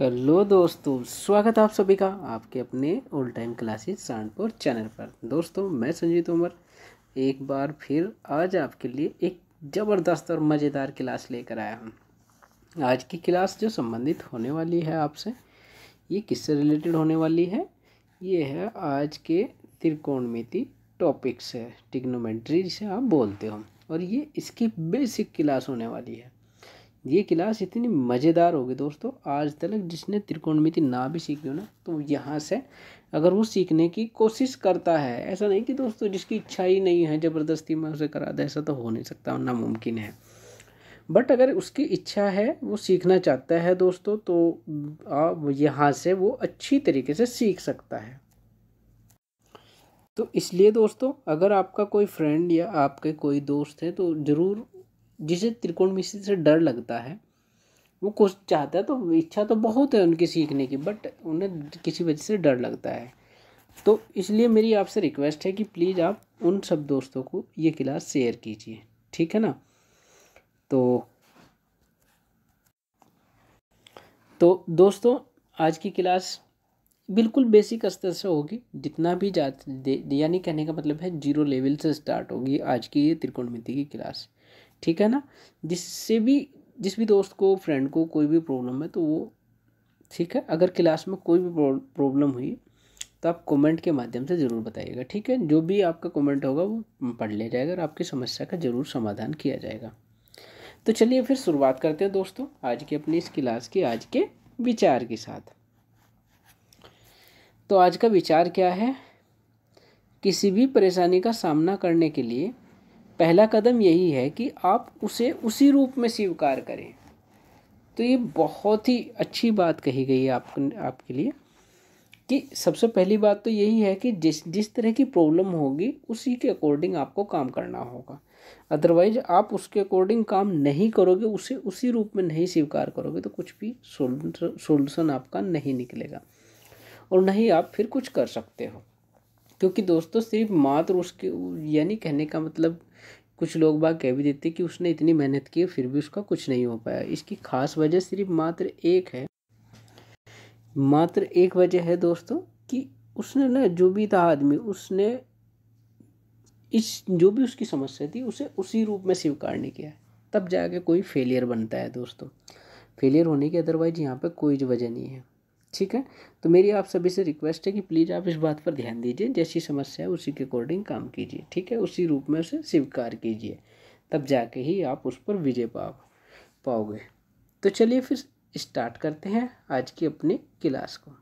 hello दोस्तों स्वागत आप सभी का आपके अपने old time classes Saharanpur channel पर दोस्तों मैं संजीत उमर एक बार फिर आज आपके लिए एक ज़बरदस्त और मज़ेदार क्लास लेकर आया हूँ आज की क्लास जो संबंधित होने वाली है आपसे ये किससे रिलेटेड होने वाली है ये है आज के त्रिकोणमिति टॉपिक से टिग्नोमेट्री जिसे आप बोलते हो और ये इसकी बेसिक क्लास होने वाली है ये क्लास इतनी मज़ेदार होगी दोस्तों आज तक जिसने त्रिकोणमिति ना भी सीखी हो ना तो यहाँ से अगर वो सीखने की कोशिश करता है ऐसा नहीं कि दोस्तों जिसकी इच्छा ही नहीं है ज़बरदस्ती में उसे करा दे ऐसा तो हो नहीं सकता नामुमकिन है बट अगर उसकी इच्छा है वो सीखना चाहता है दोस्तों तो आप यहाँ से वो अच्छी तरीके से सीख सकता है तो इसलिए दोस्तों अगर आपका कोई फ्रेंड या आपके कोई दोस्त है तो ज़रूर जिसे त्रिकोण मिश्री से डर लगता है वो कुछ चाहता है तो इच्छा तो बहुत है उनकी सीखने की बट उन्हें किसी वजह से डर लगता है तो इसलिए मेरी आपसे रिक्वेस्ट है कि प्लीज़ आप उन सब दोस्तों को ये क्लास शेयर कीजिए ठीक है ना तो तो दोस्तों आज की क्लास बिल्कुल बेसिक स्तर से होगी जितना भी जा यानी कहने का मतलब है जीरो लेवल से स्टार्ट होगी आज की ये त्रिकोणमिति की क्लास ठीक है ना जिससे भी जिस भी दोस्त को फ्रेंड को कोई भी प्रॉब्लम है तो वो ठीक है अगर क्लास में कोई भी प्रॉब्लम हुई तो आप कमेंट के माध्यम से ज़रूर बताइएगा ठीक है जो भी आपका कमेंट होगा वो पढ़ लिया जाएगा और आपकी समस्या का ज़रूर समाधान किया जाएगा तो चलिए फिर शुरुआत करते हैं दोस्तों आज की अपनी इस क्लास की आज के विचार के साथ तो आज का विचार क्या है किसी भी परेशानी का सामना करने के लिए पहला कदम यही है कि आप उसे उसी रूप में स्वीकार करें तो ये बहुत ही अच्छी बात कही गई है आप आपके लिए कि सबसे पहली बात तो यही है कि जिस जिस तरह की प्रॉब्लम होगी उसी के अकॉर्डिंग आपको काम करना होगा अदरवाइज आप उसके अकॉर्डिंग काम नहीं करोगे उसे उसी रूप में नहीं स्वीकार करोगे तो कुछ भी सोल्यूशन आपका नहीं निकलेगा और नहीं आप फिर कुछ कर सकते हो क्योंकि दोस्तों सिर्फ मात्र उसके यानी कहने का मतलब कुछ लोग बात कह भी देते कि उसने इतनी मेहनत की फिर भी उसका कुछ नहीं हो पाया इसकी खास वजह सिर्फ मात्र एक है मात्र एक वजह है दोस्तों कि उसने ना जो भी था आदमी उसने इस जो भी उसकी समस्या थी उसे उसी रूप में स्वीकार नहीं किया है तब जाके कोई फेलियर बनता है दोस्तों फेलियर होने की अदरवाइज यहाँ पर कोई वजह नहीं है ठीक है तो मेरी आप सभी से रिक्वेस्ट है कि प्लीज़ आप इस बात पर ध्यान दीजिए जैसी समस्या है उसी के अकॉर्डिंग काम कीजिए ठीक है उसी रूप में उसे स्वीकार कीजिए तब जाके ही आप उस पर विजय पा पाओगे तो चलिए फिर स्टार्ट करते हैं आज की अपनी क्लास को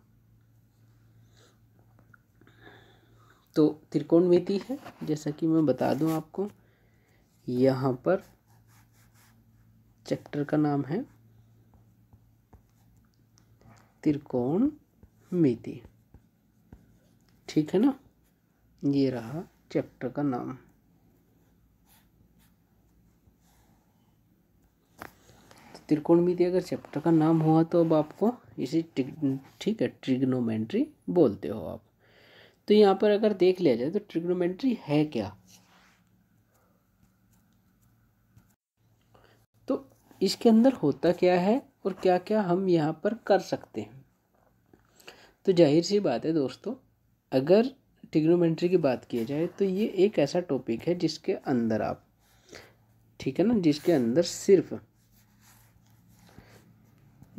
तो मिति है जैसा कि मैं बता दूं आपको यहाँ पर चैप्टर का नाम है त्रिकोण मिति ठीक है ना ये रहा चैप्टर का नाम तो त्रिकोण मिति अगर चैप्टर का नाम हुआ तो अब आपको इसे ठीक है ट्रिग्नोमेंट्री बोलते हो आप तो यहाँ पर अगर देख लिया जाए तो ट्रिग्नोमेंट्री है क्या तो इसके अंदर होता क्या है और क्या क्या हम यहाँ पर कर सकते हैं तो जाहिर सी बात है दोस्तों अगर टिग्नोमेंट्री की बात किया जाए तो ये एक ऐसा टॉपिक है जिसके अंदर आप ठीक है ना जिसके अंदर सिर्फ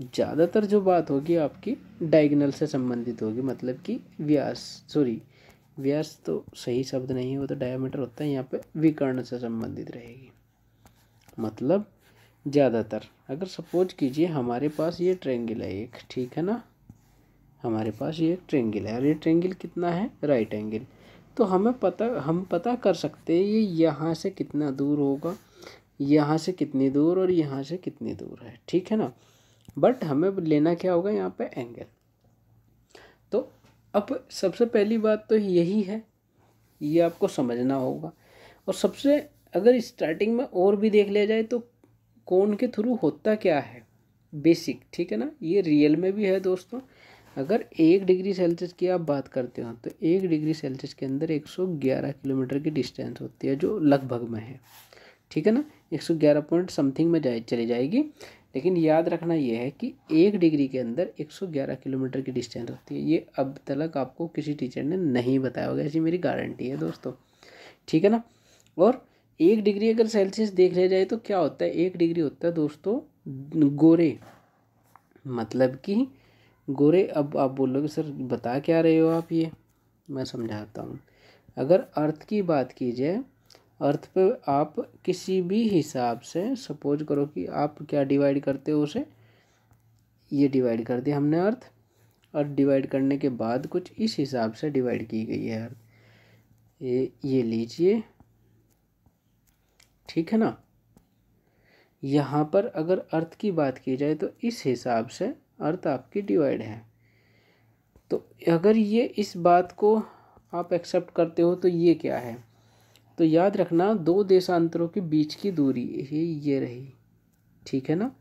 ज़्यादातर जो बात होगी आपकी डायगनल से संबंधित होगी मतलब कि व्यास सॉरी व्यास तो सही शब्द नहीं होता तो डायमीटर होता है यहाँ पे विकर्ण से संबंधित रहेगी मतलब ज़्यादातर अगर सपोज कीजिए हमारे पास ये ट्रेंगल है एक ठीक है ना हमारे पास ये एक ट्रेंगल है और ये ट्रेंगल कितना है राइट एंगल तो हमें पता हम पता कर सकते हैं ये यहाँ से कितना दूर होगा यहाँ से कितनी दूर और यहाँ से कितनी दूर है ठीक है ना बट हमें लेना क्या होगा यहाँ पे एंगल तो अब सबसे पहली बात तो यही है ये आपको समझना होगा और सबसे अगर स्टार्टिंग में और भी देख लिया जाए तो कोण के थ्रू होता क्या है बेसिक ठीक है ना ये रियल में भी है दोस्तों अगर एक डिग्री सेल्सियस की आप बात करते हो तो एक डिग्री सेल्सियस के अंदर 111 किलोमीटर की डिस्टेंस होती है जो लगभग में है ठीक है ना 111 पॉइंट समथिंग में जाए चली जाएगी लेकिन याद रखना यह है कि एक डिग्री के अंदर 111 किलोमीटर की डिस्टेंस होती है ये अब तक आपको किसी टीचर ने नहीं बताया होगा ऐसी मेरी गारंटी है दोस्तों ठीक है ना और एक डिग्री अगर सेल्सियस देख लिया जाए तो क्या होता है एक डिग्री होता है दोस्तों गोरे मतलब कि गोरे अब आप बोलोगे सर बता क्या रहे हो आप ये मैं समझाता हूँ अगर अर्थ की बात की जाए अर्थ पे आप किसी भी हिसाब से सपोज करो कि आप क्या डिवाइड करते हो उसे ये डिवाइड कर दिया हमने अर्थ और डिवाइड करने के बाद कुछ इस हिसाब से डिवाइड की गई है अर्थ ये ये लीजिए ठीक है ना यहाँ पर अगर अर्थ की बात की जाए तो इस हिसाब से अर्थ आपकी डिवाइड है तो अगर ये इस बात को आप एक्सेप्ट करते हो तो ये क्या है तो याद रखना दो देशांतरों के बीच की दूरी ये ये रही ठीक है ना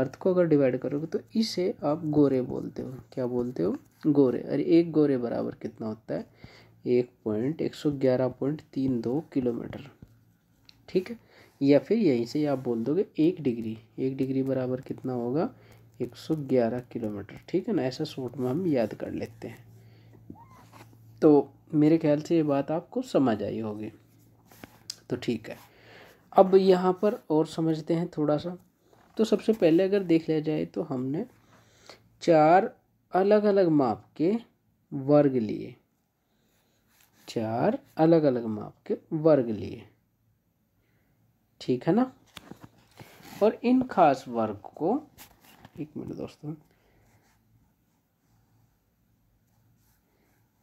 अर्थ को अगर डिवाइड करोगे तो इसे आप गोरे बोलते हो क्या बोलते हो गोरे अरे एक गोरे बराबर कितना होता है एक पॉइंट एक सौ ग्यारह पॉइंट तीन दो किलोमीटर ठीक है या फिर यहीं से आप बोल दोगे एक डिग्री एक डिग्री बराबर कितना होगा एक सौ ग्यारह किलोमीटर ठीक है ना ऐसा शॉर्ट में हम याद कर लेते हैं तो मेरे ख्याल से ये बात आपको समझ आई होगी तो ठीक है अब यहाँ पर और समझते हैं थोड़ा सा तो सबसे पहले अगर देख लिया जाए तो हमने चार अलग अलग माप के वर्ग लिए चार अलग अलग माप के वर्ग लिए ठीक है ना और इन खास वर्ग को एक मिनट दोस्तों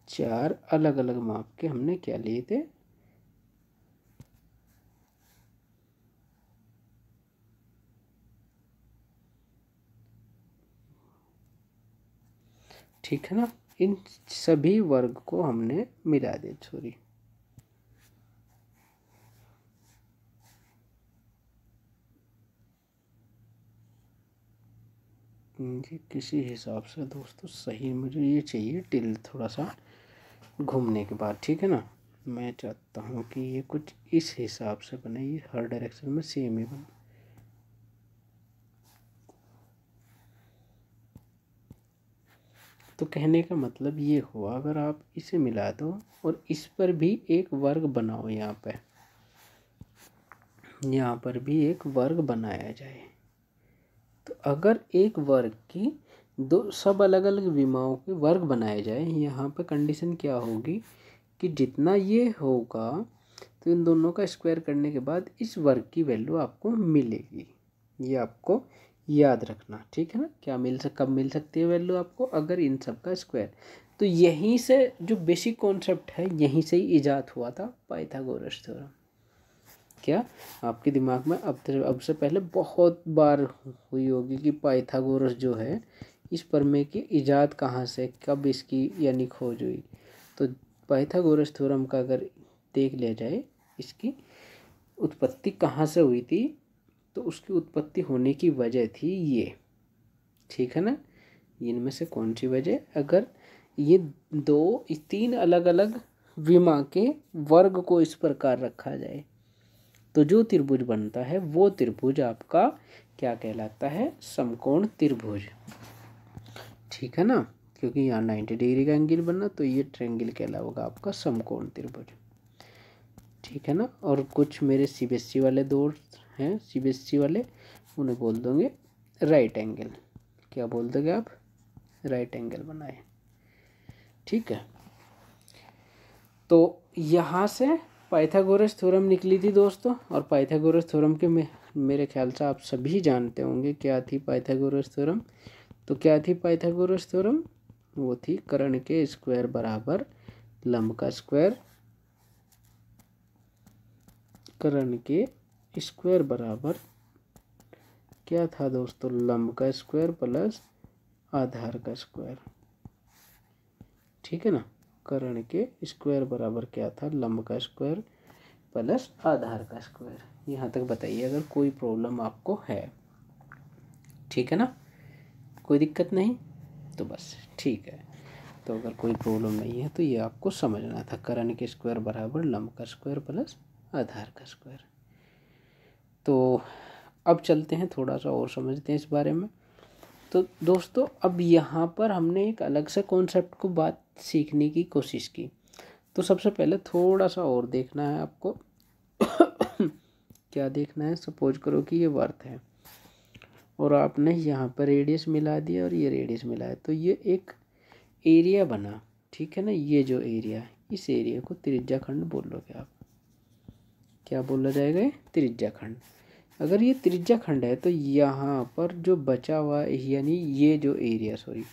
चार अलग अलग माप के हमने क्या लिए थे ठीक है ना इन सभी वर्ग को हमने मिला दे सॉरी ये किसी हिसाब से दोस्तों सही मुझे ये चाहिए टिल थोड़ा सा घूमने के बाद ठीक है ना मैं चाहता हूँ कि ये कुछ इस हिसाब से बने ये हर डायरेक्शन में सेम ही बने तो कहने का मतलब ये हुआ अगर आप इसे मिला दो और इस पर भी एक वर्ग बनाओ यहाँ पर यहाँ पर भी एक वर्ग बनाया जाए तो अगर एक वर्ग की दो सब अलग अलग विमाओं के वर्ग बनाए जाए यहाँ पर कंडीशन क्या होगी कि जितना ये होगा तो इन दोनों का स्क्वायर करने के बाद इस वर्ग की वैल्यू आपको मिलेगी ये आपको याद रखना ठीक है ना क्या मिल सक कब मिल सकती है वैल्यू आपको अगर इन सब का स्क्वायर तो यहीं से जो बेसिक कॉन्सेप्ट है यहीं से ही ईजाद हुआ था पाइथागोरस थ्योरम क्या आपके दिमाग में अब तक अब से पहले बहुत बार हुई होगी कि पाइथागोरस जो है इस प्रमेय की ईजाद कहाँ से कब इसकी यानी खोज हुई तो पाइथागोरस थ्योरम का अगर देख लिया जाए इसकी उत्पत्ति कहाँ से हुई थी तो उसकी उत्पत्ति होने की वजह थी ये ठीक है ना इनमें से कौन सी वजह अगर ये दो तीन अलग अलग विमा के वर्ग को इस प्रकार रखा जाए तो जो त्रिभुज बनता है वो त्रिभुज आपका क्या कहलाता है समकोण त्रिभुज ठीक है ना क्योंकि यहाँ नाइन्टी डिग्री का एंगल बनना तो ये ट्रेंगल कहलाओगा आपका समकोण त्रिभुज ठीक है ना और कुछ मेरे सी बी एस सी वाले दोस्त हैं सी बी एस सी वाले उन्हें बोल दोगे राइट एंगल क्या बोल दोगे आप राइट एंगल बनाए ठीक है तो यहाँ से पाइथागोरस थ्योरम निकली थी दोस्तों और पाइथागोरस थ्योरम के मेरे ख्याल से आप सभी जानते होंगे क्या थी पाइथागोरस थ्योरम तो क्या थी पाइथागोरस थ्योरम वो थी करण के स्क्वायर बराबर लंब का स्क्वायर करण के स्क्वायर बराबर क्या था दोस्तों लंब का स्क्वायर प्लस आधार का स्क्वायर ठीक है ना करण के स्क्वायर बराबर क्या था लंब का स्क्वायर प्लस आधार का स्क्वायर यहाँ तक बताइए अगर कोई प्रॉब्लम आपको है ठीक है ना कोई दिक्कत नहीं तो बस ठीक है तो अगर कोई प्रॉब्लम नहीं है तो ये आपको समझना था करण के स्क्वायर बराबर लंब का स्क्वायर प्लस आधार का स्क्वायर तो अब चलते हैं थोड़ा सा और समझते हैं इस बारे में तो दोस्तों अब यहाँ पर हमने एक अलग से कॉन्सेप्ट को बात सीखने की कोशिश की तो सबसे पहले थोड़ा सा और देखना है आपको क्या देखना है सपोज करो कि ये वर्थ है और आपने यहाँ पर रेडियस मिला दिया और ये रेडियस मिलाया तो ये एक एरिया बना ठीक है ना ये जो एरिया है इस एरिया को त्रिज्या खंड बोलोगे आप क्या बोला जाएगा त्रिज्याखंड खंड अगर ये त्रिज्या खंड है तो यहाँ पर जो बचा हुआ यानी ये जो एरिया सॉरी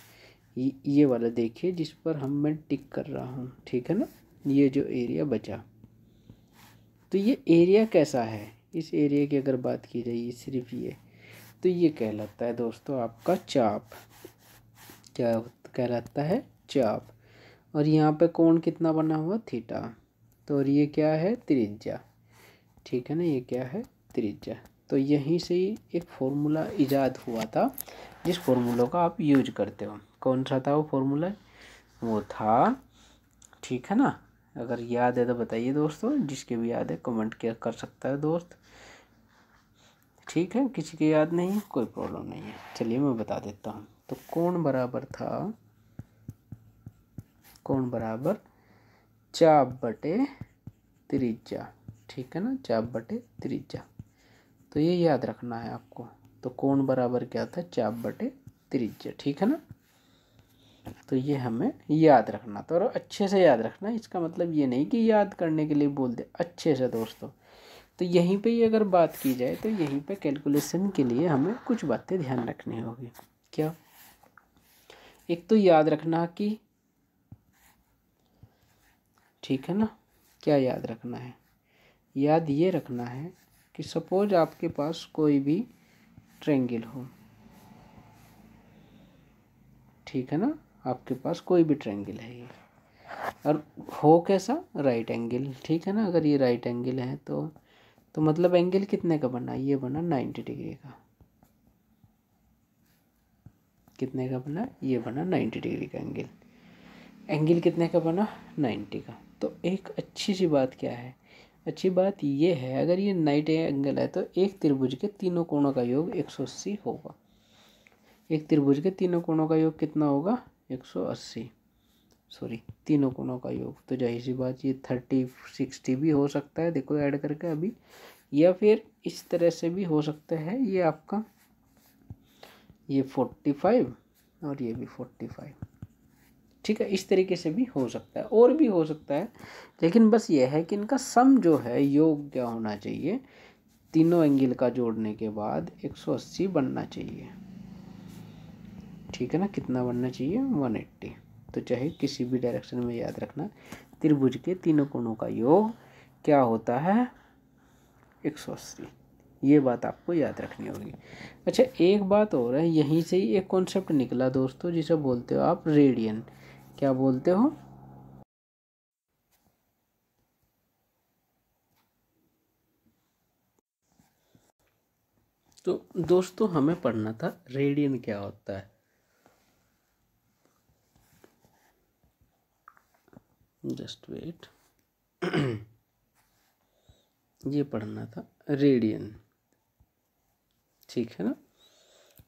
ये वाला देखिए जिस पर हम मैं टिक कर रहा हूँ ठीक है ना ये जो एरिया बचा तो ये एरिया कैसा है इस एरिया की अगर बात की जाए सिर्फ ये तो ये कहलाता है दोस्तों आपका चाप क्या कहलाता है चाप और यहाँ पे कोण कितना बना हुआ थीटा तो और ये क्या है त्रिज्या ठीक है ना ये क्या है त्रिज्या तो यहीं से एक फॉर्मूला ईजाद हुआ था जिस फॉर्मूला का आप यूज करते हो कौन सा था वो फॉर्मूला वो था ठीक है ना अगर याद है तो बताइए दोस्तों जिसके भी याद है कमेंट किया कर सकता है दोस्त ठीक है किसी के याद नहीं है कोई प्रॉब्लम नहीं है चलिए मैं बता देता हूँ तो कौन बराबर था कौन बराबर चाप बटे त्रिज्या ठीक है ना चाप बटे त्रिज्या तो ये याद रखना है आपको तो कोण बराबर क्या था चाप बटे त्रिज्या ठीक है ना तो ये हमें याद रखना था और अच्छे से याद रखना इसका मतलब ये नहीं कि याद करने के लिए बोल दे अच्छे से दोस्तों तो यहीं पे ही अगर बात की जाए तो यहीं पे कैलकुलेशन के लिए हमें कुछ बातें ध्यान रखनी होगी क्या एक तो याद रखना कि ठीक है ना क्या याद रखना है याद ये रखना है कि सपोज आपके पास कोई भी ट्रेंगल हो ठीक है ना आपके पास कोई भी ट्रेंगल है ये और हो कैसा राइट एंगल ठीक है ना अगर ये राइट एंगल है तो तो मतलब एंगल कितने का बना ये बना नाइन्टी डिग्री का कितने का बना ये बना नाइन्टी डिग्री का एंगल एंगल कितने का बना नाइन्टी का तो एक अच्छी सी बात क्या है अच्छी बात यह है अगर ये नाइट एंगल है तो एक त्रिभुज के तीनों कोणों का योग एक सौ अस्सी होगा एक त्रिभुज के तीनों कोणों का योग कितना होगा एक सौ अस्सी सॉरी तीनों कोणों का योग तो जाहिर सी बात ये थर्टी सिक्सटी भी हो सकता है देखो ऐड करके अभी या फिर इस तरह से भी हो सकता है ये आपका ये फोर्टी फाइव और ये भी फोर्टी फाइव ठीक है इस तरीके से भी हो सकता है और भी हो सकता है लेकिन बस यह है कि इनका सम जो है योग क्या होना चाहिए तीनों एंगल का जोड़ने के बाद 180 बनना चाहिए ठीक है ना कितना बनना चाहिए 180 तो चाहे किसी भी डायरेक्शन में याद रखना त्रिभुज के तीनों कोणों का योग क्या होता है 180 ये बात आपको याद रखनी होगी अच्छा एक बात और है यहीं से ही एक कॉन्सेप्ट निकला दोस्तों जिसे बोलते हो आप रेडियन क्या बोलते हो तो दोस्तों हमें पढ़ना था रेडियन क्या होता है जस्ट वेट ये पढ़ना था रेडियन ठीक है ना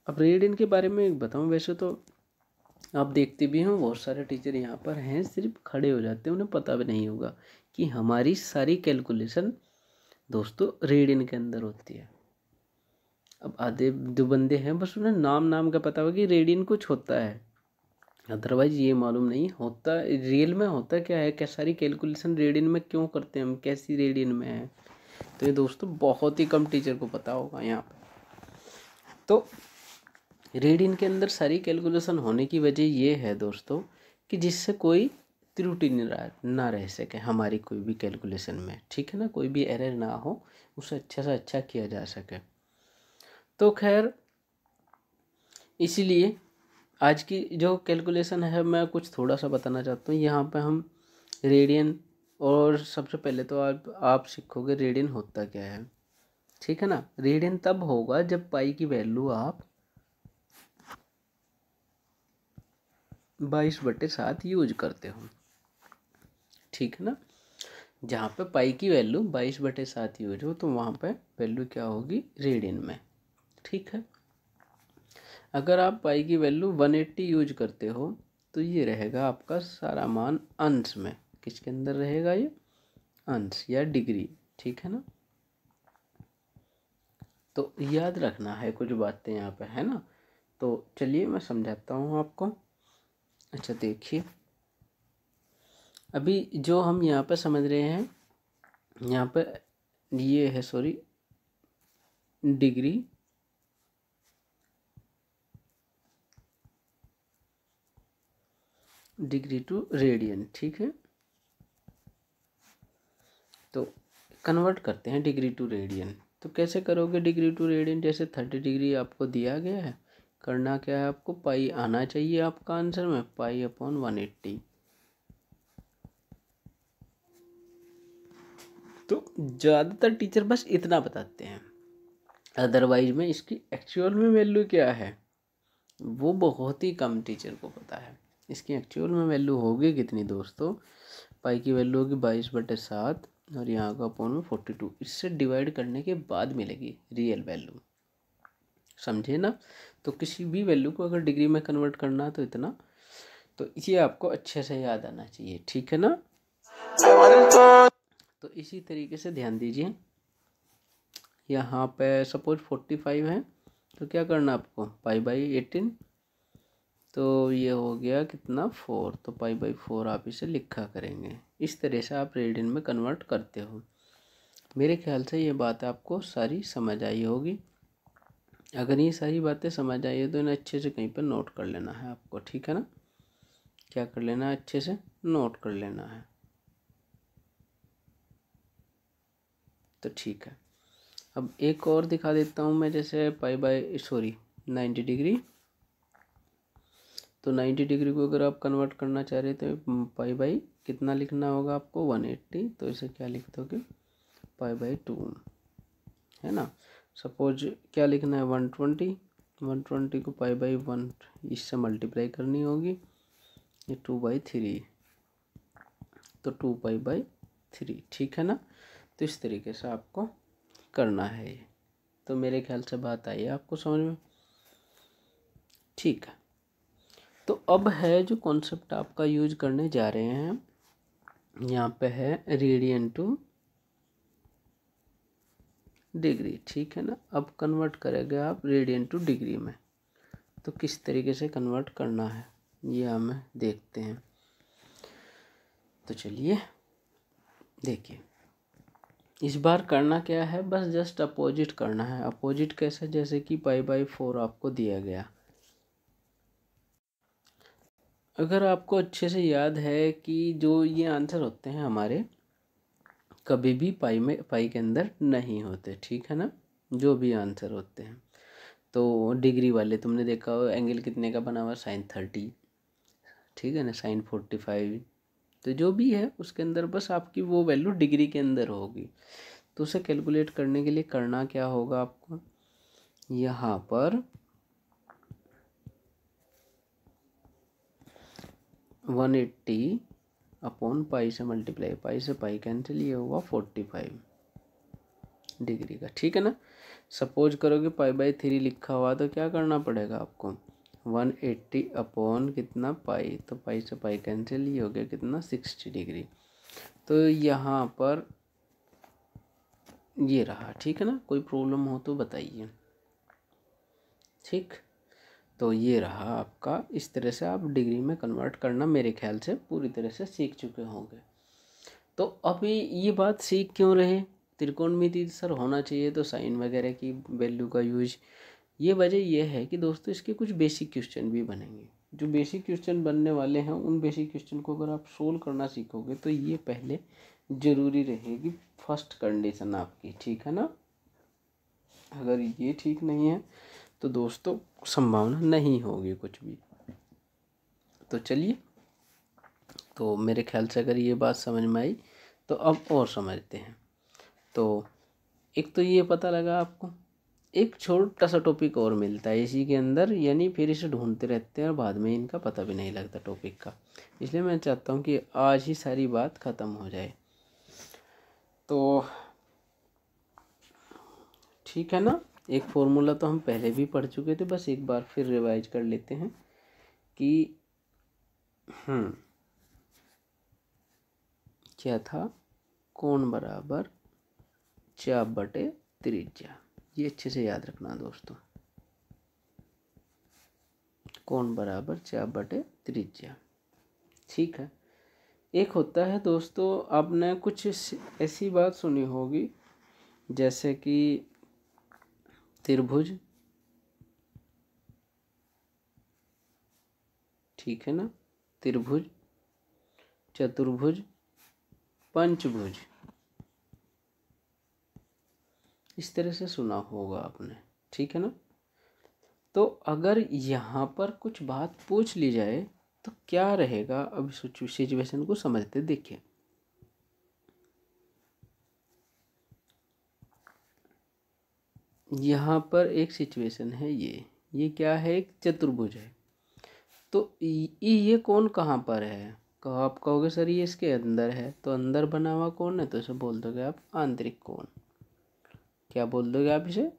अब रेडियन के बारे में बताऊं वैसे तो आप देखते भी हैं बहुत सारे टीचर यहाँ पर हैं सिर्फ खड़े हो जाते हैं उन्हें पता भी नहीं होगा कि हमारी सारी कैलकुलेशन दोस्तों रेडियन के अंदर होती है अब आधे दो बंदे हैं बस उन्हें नाम नाम का पता होगा कि रेडियन कुछ होता है अदरवाइज ये मालूम नहीं होता रियल में होता क्या है क्या सारी कैलकुलेशन रेडियन में क्यों करते हैं हम कैसी रेडियन में है तो ये दोस्तों बहुत ही कम टीचर को पता होगा यहाँ पर तो रीड के अंदर सारी कैलकुलेशन होने की वजह ये है दोस्तों कि जिससे कोई त्रुटि ना रह सके हमारी कोई भी कैलकुलेशन में ठीक है ना कोई भी एरर ना हो उसे अच्छा से अच्छा किया जा सके तो खैर इसीलिए आज की जो कैलकुलेशन है मैं कुछ थोड़ा सा बताना चाहता हूँ यहाँ पे हम रेडियन और सबसे पहले तो आप आप सीखोगे रेडियन होता क्या है ठीक है ना रेडियन तब होगा जब पाई की वैल्यू आप बाईस बटे सात यूज करते हो ठीक है ना जहाँ पे पाई की वैल्यू बाईस बटे सात यूज हो तो वहाँ पे वैल्यू क्या होगी रेडियन इन में ठीक है अगर आप पाई की वैल्यू वन एट्टी यूज करते हो तो ये रहेगा आपका सारा मान अंश में किसके अंदर रहेगा ये अंश या डिग्री ठीक है ना तो याद रखना है कुछ बातें यहाँ पे है ना तो चलिए मैं समझाता हूँ आपको अच्छा देखिए अभी जो हम यहाँ पर समझ रहे हैं यहाँ पर ये है sorry degree degree to radian ठीक है तो कन्वर्ट करते हैं डिग्री टू रेडियन तो कैसे करोगे डिग्री टू रेडियन जैसे थर्टी डिग्री आपको दिया गया है करना क्या है आपको पाई आना चाहिए आपका आंसर में पाई अपॉन वन एट्टी तो ज़्यादातर टीचर बस इतना बताते हैं अदरवाइज में इसकी एक्चुअल में वैल्यू क्या है वो बहुत ही कम टीचर को पता है इसकी एक्चुअल में वैल्यू होगी कितनी दोस्तों पाई की वैल्यू होगी बाईस बटे सात और यहाँ का अपॉन में फोर्टी टू इससे डिवाइड करने के बाद मिलेगी रियल वैल्यू समझे ना तो किसी भी वैल्यू को अगर डिग्री में कन्वर्ट करना है तो इतना तो ये आपको अच्छे से याद आना चाहिए ठीक है ना तो इसी तरीके से ध्यान दीजिए यहाँ पे सपोज फोर्टी फाइव है तो क्या करना आपको पाई बाई एटीन तो ये हो गया कितना फोर तो पाई बाई फोर आप इसे लिखा करेंगे इस तरह से आप रेडियन में कन्वर्ट करते हो मेरे ख्याल से ये बात आपको सारी समझ आई होगी अगर ये सारी बातें समझ आई है तो इन्हें अच्छे से कहीं पर नोट कर लेना है आपको ठीक है ना क्या कर लेना है अच्छे से नोट कर लेना है तो ठीक है अब एक और दिखा देता हूँ मैं जैसे pi by sorry ninety degree तो नाइन्टी डिग्री को अगर आप कन्वर्ट करना चाह रहे तो पाई बाई कितना लिखना होगा आपको वन एट्टी तो इसे क्या लिख दोगे पाई बाई टू है ना सपोज क्या लिखना है वन ट्वेंटी वन ट्वेंटी को पाई बाई वन इससे मल्टीप्लाई करनी होगी ये टू बाई थ्री तो टू पाई बाई थ्री ठीक है ना तो इस तरीके से आपको करना है ये तो मेरे ख्याल से बात आई है आपको समझ में ठीक है तो अब है जो कॉन्सेप्ट आपका यूज करने जा रहे हैं यहाँ पे है रेडियन टू डिग्री ठीक है ना अब कन्वर्ट करेंगे आप रेडियन टू डिग्री में तो किस तरीके से कन्वर्ट करना है ये हम देखते हैं तो चलिए देखिए इस बार करना क्या है बस जस्ट अपोजिट करना है अपोजिट कैसे जैसे कि पाई बाई फोर आपको दिया गया अगर आपको अच्छे से याद है कि जो ये आंसर होते हैं हमारे कभी भी पाई में पाई के अंदर नहीं होते ठीक है ना जो भी आंसर होते हैं तो डिग्री वाले तुमने देखा हो एंगल कितने का बना हुआ साइन थर्टी ठीक है ना साइन फोर्टी फाइव तो जो भी है उसके अंदर बस आपकी वो वैल्यू डिग्री के अंदर होगी तो उसे कैलकुलेट करने के लिए करना क्या होगा आपको यहाँ पर वन एट्टी अपॉन पाई से मल्टीप्लाई पाई से पाई कैंसिल ये होगा फोर्टी फाइव डिग्री का ठीक है ना सपोज करो कि पाई बाई थ्री लिखा हुआ तो क्या करना पड़ेगा आपको वन एट्टी अपॉन कितना पाई तो पाई से पाई कैंसिल ये हो गया कितना सिक्सटी डिग्री तो यहाँ पर ये रहा ठीक है ना कोई प्रॉब्लम हो तो बताइए ठीक तो ये रहा आपका इस तरह से आप डिग्री में कन्वर्ट करना मेरे ख्याल से पूरी तरह से सीख चुके होंगे तो अभी ये बात सीख क्यों रहे त्रिकोणमिति सर होना चाहिए तो साइन वगैरह की वैल्यू का यूज ये वजह यह है कि दोस्तों इसके कुछ बेसिक क्वेश्चन भी बनेंगे जो बेसिक क्वेश्चन बनने वाले हैं उन बेसिक क्वेश्चन को अगर आप सोल्व करना सीखोगे तो ये पहले ज़रूरी रहेगी फर्स्ट कंडीशन आपकी ठीक है ना अगर ये ठीक नहीं है तो दोस्तों संभावना नहीं होगी कुछ भी तो चलिए तो मेरे ख्याल से अगर ये बात समझ में आई तो अब और समझते हैं तो एक तो ये पता लगा आपको एक छोटा सा टॉपिक और मिलता है इसी के अंदर यानी फिर इसे ढूंढते रहते हैं और बाद में इनका पता भी नहीं लगता टॉपिक का इसलिए मैं चाहता हूँ कि आज ही सारी बात ख़त्म हो जाए तो ठीक है ना एक फॉर्मूला तो हम पहले भी पढ़ चुके थे बस एक बार फिर रिवाइज कर लेते हैं कि हम्म, क्या था कोण बराबर चाप बटे त्रिज्या ये अच्छे से याद रखना दोस्तों कोण बराबर चाप बटे त्रिज्या ठीक है एक होता है दोस्तों आपने कुछ ऐसी बात सुनी होगी जैसे कि त्रिभुज ठीक है ना त्रिभुज चतुर्भुज पंचभुज इस तरह से सुना होगा आपने ठीक है ना तो अगर यहाँ पर कुछ बात पूछ ली जाए तो क्या रहेगा अब सिचुएशन को समझते देखिए यहाँ पर एक सिचुएशन है ये ये क्या है एक चतुर्भुज है तो ये कौन कहाँ पर है कहो आप कहोगे सर ये इसके अंदर है तो अंदर बना हुआ कौन है तो इसे बोल दोगे आप आंतरिक कौन क्या बोल दोगे आप इसे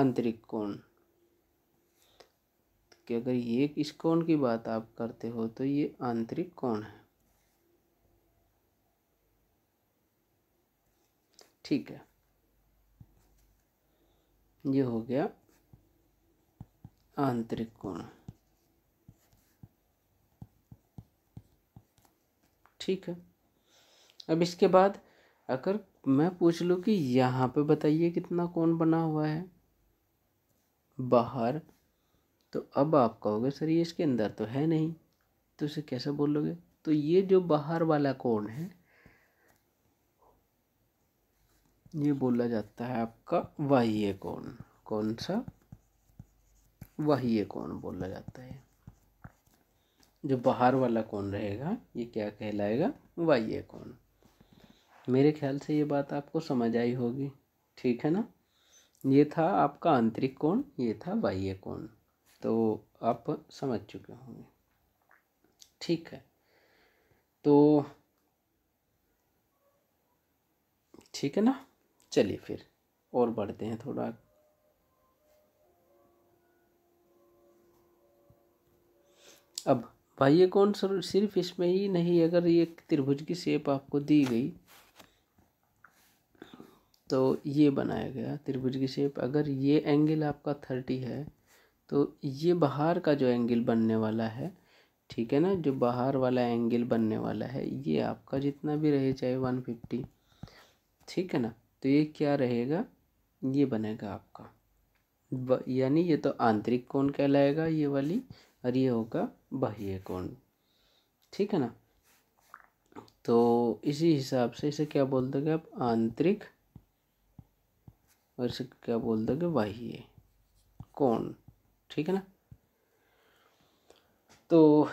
आंतरिक कौन कि अगर ये इस कौन की बात आप करते हो तो ये आंतरिक कौन है ठीक है ये हो गया आंतरिक कोण ठीक है अब इसके बाद अगर मैं पूछ लूँ कि यहाँ पे बताइए कितना कोण बना हुआ है बाहर तो अब आप कहोगे सर ये इसके अंदर तो है नहीं तो इसे कैसे बोलोगे तो ये जो बाहर वाला कोण है ये बोला जाता है आपका वाह्य कौन कौन सा वाह्य कौन बोला जाता है जो बाहर वाला कौन रहेगा ये क्या कहलाएगा वाह्य कौन मेरे ख्याल से ये बात आपको समझ आई होगी ठीक है ना ये था आपका आंतरिक कौन ये था बाह्य कौन तो आप समझ चुके होंगे ठीक है तो ठीक है ना चलिए फिर और बढ़ते हैं थोड़ा अब बाह्य सर सिर्फ इसमें ही नहीं अगर ये त्रिभुज की शेप आपको दी गई तो ये बनाया गया त्रिभुज की शेप अगर ये एंगल आपका थर्टी है तो ये बाहर का जो एंगल बनने वाला है ठीक है ना जो बाहर वाला एंगल बनने वाला है ये आपका जितना भी रहे चाहे वन फिफ्टी ठीक है ना तो ये क्या रहेगा ये बनेगा आपका यानी ये तो आंतरिक कोण कहलाएगा ये वाली और ये होगा बाह्य कोण ठीक है ना तो इसी हिसाब से इसे क्या बोल दोगे आप आंतरिक और इसे क्या बोल दोगे बाह्य कोण ठीक है ना तो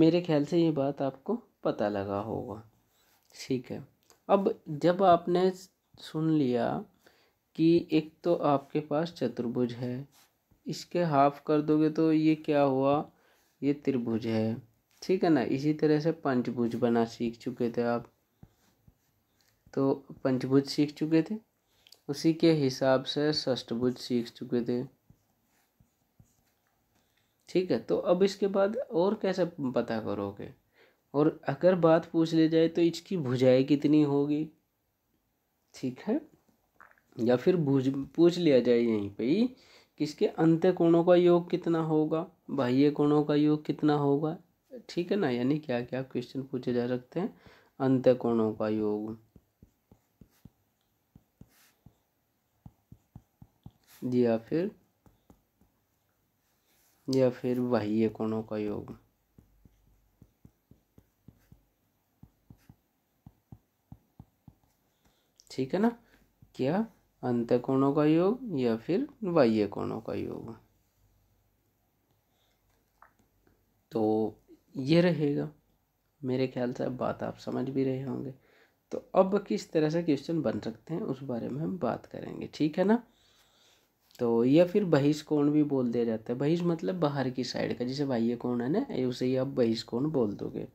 मेरे ख्याल से ये बात आपको पता लगा होगा ठीक है अब जब आपने सुन लिया कि एक तो आपके पास चतुर्भुज है इसके हाफ कर दोगे तो ये क्या हुआ ये त्रिभुज है ठीक है ना इसी तरह से पंचभुज बना सीख चुके थे आप तो पंचभुज सीख चुके थे उसी के हिसाब से षष्ठभुज सीख चुके थे ठीक है तो अब इसके बाद और कैसे पता करोगे और अगर बात पूछ ली जाए तो इसकी भुजाएं कितनी होगी ठीक है या फिर पूछ पूछ लिया जाए यहीं पे ही किसके अंत्य कोणों का योग कितना होगा बाह्य कोणों का योग कितना होगा ठीक है ना यानी क्या क्या क्वेश्चन पूछे जा सकते हैं अंत्य कोणों का योग या फिर या फिर बाह्य कोणों का योग ठीक है ना क्या अंत कोणों का योग या फिर बाह्य कोणों का योग तो ये रहेगा मेरे ख्याल से अब बात आप समझ भी रहे होंगे तो अब किस तरह से क्वेश्चन बन सकते हैं उस बारे में हम बात करेंगे ठीक है ना तो या फिर बहिष कोण भी बोल दिया जाता है बहिष मतलब बाहर की साइड का जिसे बाह्य कोण है ना उसे ही आप बहिष कोण बोल दोगे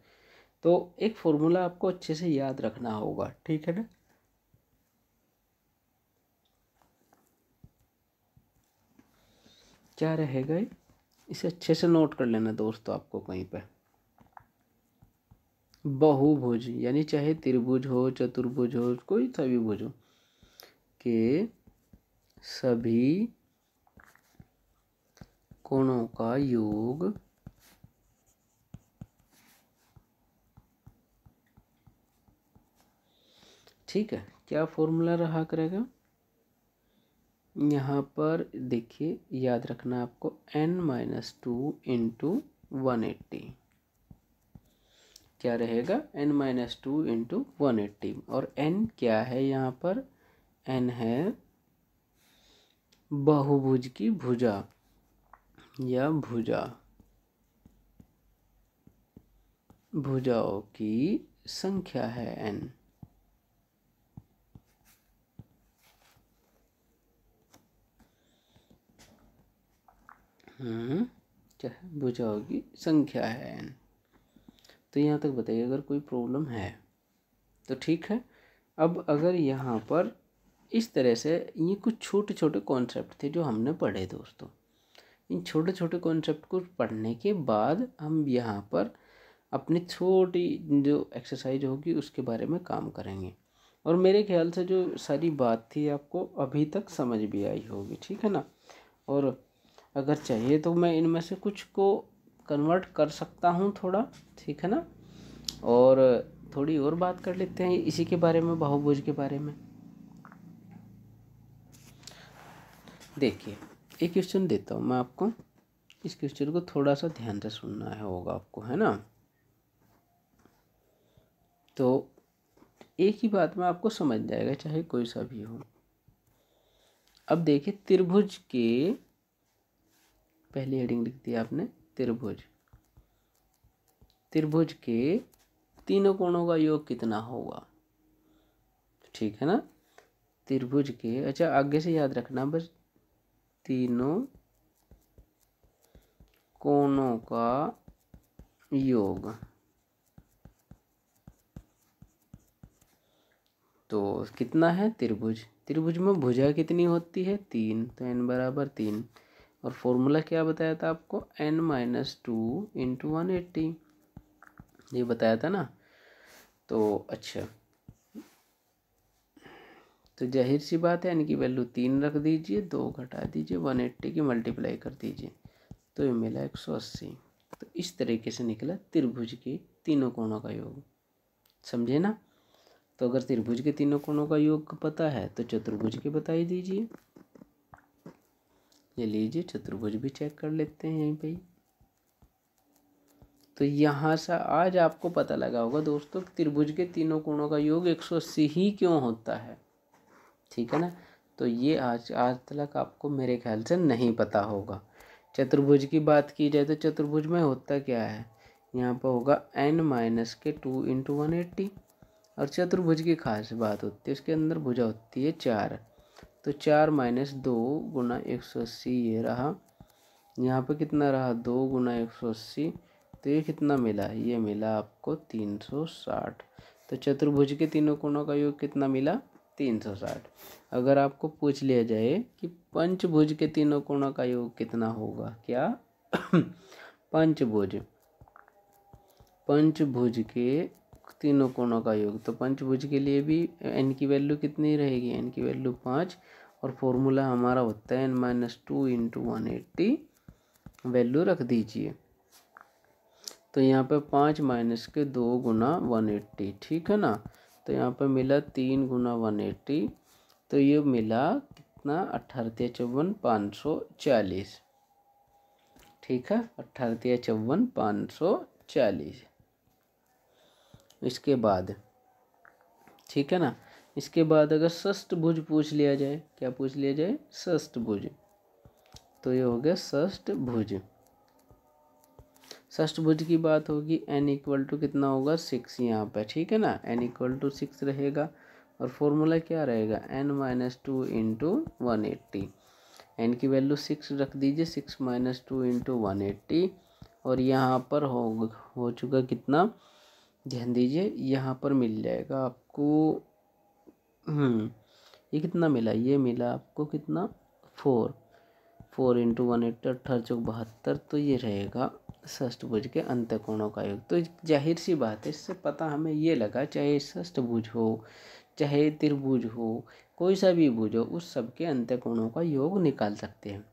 तो एक फॉर्मूला आपको अच्छे से याद रखना होगा ठीक है ना क्या रहेगा ये इसे अच्छे से नोट कर लेना दोस्तों आपको कहीं पर बहुभुज यानी चाहे त्रिभुज हो चतुर्भुज हो कोई सा भी भुज हो के सभी कोणों का योग ठीक है क्या फॉर्मूला रहा करेगा यहाँ पर देखिए याद रखना आपको n minus two into one eighty क्या रहेगा n minus two into one eighty और n क्या है यहाँ पर n है बहुभुज की भुजा या भुजा भुजाओं की संख्या है n हाँ, चाहे भुजाओं की संख्या है एन तो यहाँ तक बताइए अगर कोई प्रॉब्लम है तो ठीक है अब अगर यहाँ पर इस तरह से ये कुछ छोटे छोटे कॉन्सेप्ट थे जो हमने पढ़े दोस्तों इन छोटे छोटे कॉन्सेप्ट को पढ़ने के बाद हम यहाँ पर अपनी छोटी जो एक्सरसाइज होगी उसके बारे में काम करेंगे और मेरे ख्याल से जो सारी बात थी आपको अभी तक समझ भी आई होगी ठीक है ना और अगर चाहिए तो मैं इनमें से कुछ को कन्वर्ट कर सकता हूँ थोड़ा ठीक है ना और थोड़ी और बात कर लेते हैं इसी के बारे में बाहुभुज के बारे में देखिए एक क्वेश्चन देता हूँ मैं आपको इस क्वेश्चन को थोड़ा सा ध्यान से सुनना है होगा आपको है ना तो एक ही बात में आपको समझ जाएगा चाहे कोई सा भी हो अब देखिए त्रिभुज के पहली हेडिंग लिख दिया आपने त्रिभुज त्रिभुज के तीनों कोणों का योग कितना होगा ठीक है ना त्रिभुज के अच्छा आगे से याद रखना बस तीनों कोणों का योग तो कितना है त्रिभुज त्रिभुज में भुजा कितनी होती है तीन तो एन बराबर तीन और फॉर्मूला क्या बताया था आपको N minus two into one eighty ये बताया था ना तो अच्छा तो जाहिर सी बात है एन की वैल्यू तीन रख दीजिए दो घटा दीजिए वन एट्टी की मल्टीप्लाई कर दीजिए तो ये मिला एक सौ अस्सी तो इस तरीके से निकला त्रिभुज के तीनों कोणों का योग समझे ना तो अगर त्रिभुज के तीनों कोणों का योग पता है तो चतुर्भुज के बताई दीजिए ये लीजिए चतुर्भुज भी चेक कर लेते हैं यहीं पे तो यहाँ से आज आपको पता लगा होगा दोस्तों त्रिभुज के तीनों कोणों का योग एक सौ अस्सी ही क्यों होता है ठीक है ना तो ये आज आज तक आपको मेरे ख्याल से नहीं पता होगा चतुर्भुज की बात की जाए तो चतुर्भुज में होता क्या है यहाँ पर होगा एन माइनस के टू इंटू वन एट्टी और चतुर्भुज की खास बात होती है उसके अंदर भुजा होती है चार तो चार माइनस दो गुना एक सौ अस्सी ये रहा यहाँ पे कितना रहा दो गुना एक सौ अस्सी तो ये कितना मिला ये मिला आपको तीन सौ साठ तो चतुर्भुज के तीनों कोणों का योग कितना मिला तीन सौ साठ अगर आपको पूछ लिया जाए कि पंचभुज के तीनों कोणों का योग कितना होगा क्या पंचभुज पंचभुज के तीनों कोणों का योग तो पंचभुज के लिए भी एन की वैल्यू कितनी रहेगी एन की वैल्यू पाँच और फॉर्मूला हमारा होता है N minus two into one eighty value रख दीजिए तो यहाँ पे पाँच माइनस के दो गुना वन एट्टी ठीक है ना तो यहाँ पे मिला तीन गुना वन एट्टी तो ये मिला कितना अठारह चौवन पाँच सौ चालीस ठीक है अठारह चौवन पाँच सौ चालीस इसके बाद ठीक है ना इसके बाद अगर भुज पूछ लिया जाए क्या पूछ लिया जाए भुज तो ये हो गया सष्ट भुज की बात होगी एन इक्वल टू कितना होगा सिक्स यहाँ पे ठीक है ना एन इक्वल टू सिक्स रहेगा और फॉर्मूला क्या रहेगा N minus two into one eighty N की वैल्यू सिक्स रख दीजिए six minus two into one eighty और यहाँ पर हो हो चुका कितना ध्यान दीजिए यहाँ पर मिल जाएगा आपको हम्म, ये कितना मिला ये मिला आपको कितना four four into one eight अट्ठारह चौक बहत्तर तो ये रहेगा षष्टभुज के कोणों का योग तो जाहिर सी बात है इससे पता हमें ये लगा चाहे भुज हो चाहे त्रिभुज हो कोई सा भी भुज हो उस सब के कोणों का योग निकाल सकते हैं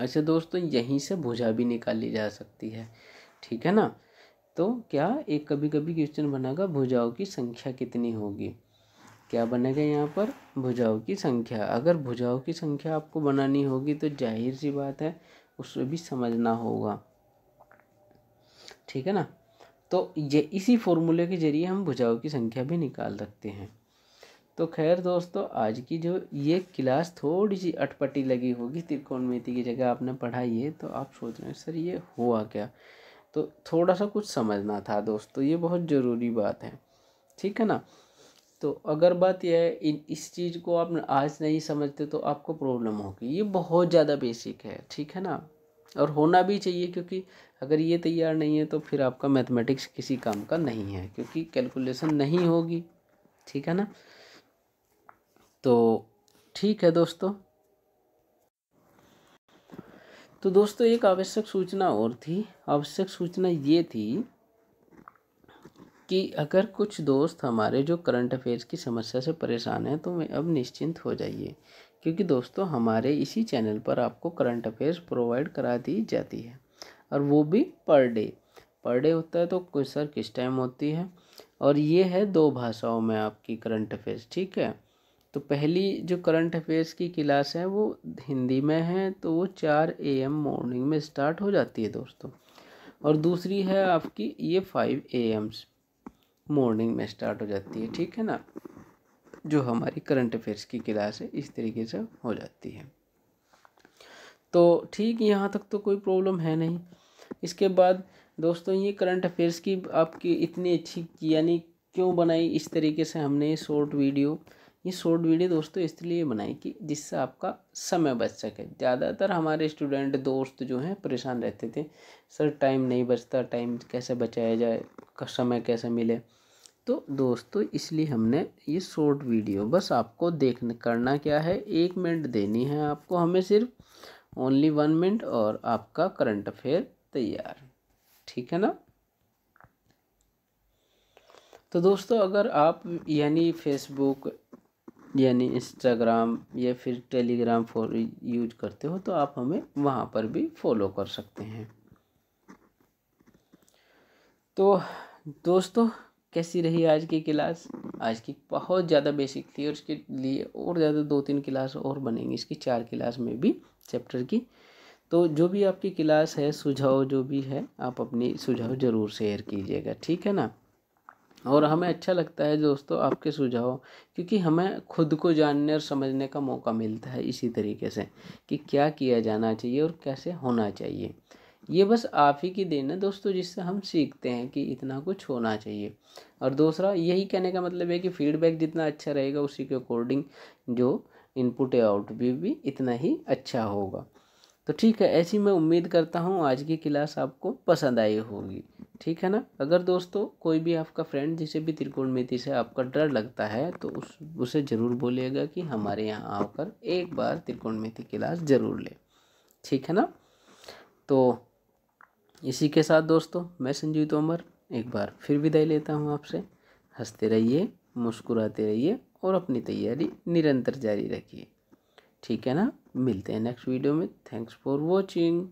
अच्छा दोस्तों यहीं से भुजा भी निकाली जा सकती है ठीक है ना तो क्या एक कभी कभी क्वेश्चन बनेगा भुजाओं की संख्या कितनी होगी क्या बनेगा यहाँ पर भुजाओं की संख्या अगर भुजाओं की संख्या आपको बनानी होगी तो जाहिर सी बात है उसमें भी समझना होगा ठीक है ना तो ये इसी फॉर्मूले के ज़रिए हम भुजाओं की संख्या भी निकाल सकते हैं तो खैर दोस्तों आज की जो ये क्लास थोड़ी सी अटपटी लगी होगी त्रिकोणमिति की जगह आपने पढ़ाई है तो आप सोच रहे हैं सर ये हुआ क्या तो थोड़ा सा कुछ समझना था दोस्तों ये बहुत ज़रूरी बात है ठीक है ना तो अगर बात यह है इन इस चीज़ को आप आज नहीं समझते तो आपको प्रॉब्लम होगी ये बहुत ज़्यादा बेसिक है ठीक है ना और होना भी चाहिए क्योंकि अगर ये तैयार नहीं है तो फिर आपका मैथमेटिक्स किसी काम का नहीं है क्योंकि कैलकुलेशन नहीं होगी ठीक है ना तो ठीक है दोस्तों तो दोस्तों एक आवश्यक सूचना और थी आवश्यक सूचना ये थी कि अगर कुछ दोस्त हमारे जो करंट अफेयर्स की समस्या से परेशान हैं तो अब निश्चिंत हो जाइए क्योंकि दोस्तों हमारे इसी चैनल पर आपको करंट अफेयर्स प्रोवाइड करा दी जाती है और वो भी पर डे पर डे होता है तो सर किस टाइम होती है और ये है दो भाषाओं में आपकी करंट अफेयर्स ठीक है तो पहली जो करंट अफेयर्स की क्लास है वो हिंदी में है तो वो चार ए एम मॉर्निंग में स्टार्ट हो जाती है दोस्तों और दूसरी है आपकी ये फाइव ए एम्स मॉर्निंग में स्टार्ट हो जाती है ठीक है ना जो हमारी करंट अफेयर्स की क्लास है इस तरीके से हो जाती है तो ठीक यहाँ तक तो कोई प्रॉब्लम है नहीं इसके बाद दोस्तों ये करंट अफेयर्स की आपकी इतनी अच्छी यानी क्यों बनाई इस तरीके से हमने शॉर्ट वीडियो ये शॉर्ट वीडियो दोस्तों इसलिए बनाई कि जिससे आपका समय बच सके ज़्यादातर हमारे स्टूडेंट दोस्त जो हैं परेशान रहते थे सर टाइम नहीं बचता टाइम कैसे बचाया जाए समय कैसे मिले तो दोस्तों इसलिए हमने ये शॉर्ट वीडियो बस आपको देख करना क्या है एक मिनट देनी है आपको हमें सिर्फ ओनली वन मिनट और आपका करंट अफेयर तैयार ठीक है ना तो दोस्तों अगर आप यानी फेसबुक यानी इंस्टाग्राम या फिर टेलीग्राम फॉर यूज करते हो तो आप हमें वहाँ पर भी फॉलो कर सकते हैं तो दोस्तों कैसी रही आज की क्लास आज की बहुत ज़्यादा बेसिक थी और इसके लिए और ज़्यादा दो तीन क्लास और बनेंगी इसकी चार क्लास में भी चैप्टर की तो जो भी आपकी क्लास है सुझाव जो भी है आप अपनी सुझाव ज़रूर शेयर कीजिएगा ठीक है ना और हमें अच्छा लगता है दोस्तों आपके सुझाव क्योंकि हमें खुद को जानने और समझने का मौका मिलता है इसी तरीके से कि क्या किया जाना चाहिए और कैसे होना चाहिए ये बस आप ही की देन है दोस्तों जिससे हम सीखते हैं कि इतना कुछ होना चाहिए और दूसरा यही कहने का मतलब है कि फीडबैक जितना अच्छा रहेगा उसी के अकॉर्डिंग जो इनपुट या भी, भी इतना ही अच्छा होगा तो ठीक है ऐसी मैं उम्मीद करता हूँ आज की क्लास आपको पसंद आई होगी ठीक है ना अगर दोस्तों कोई भी आपका फ्रेंड जिसे भी त्रिकोणमिति से आपका डर लगता है तो उस उसे ज़रूर बोलिएगा कि हमारे यहाँ आकर एक बार त्रिकोणमिति क्लास ज़रूर ले ठीक है ना तो इसी के साथ दोस्तों मैं संजीव तोमर एक बार फिर विदाई लेता हूँ आपसे हंसते रहिए मुस्कुराते रहिए और अपनी तैयारी निरंतर जारी रखिए ठीक है ना मिलते हैं नेक्स्ट वीडियो में थैंक्स फॉर वॉचिंग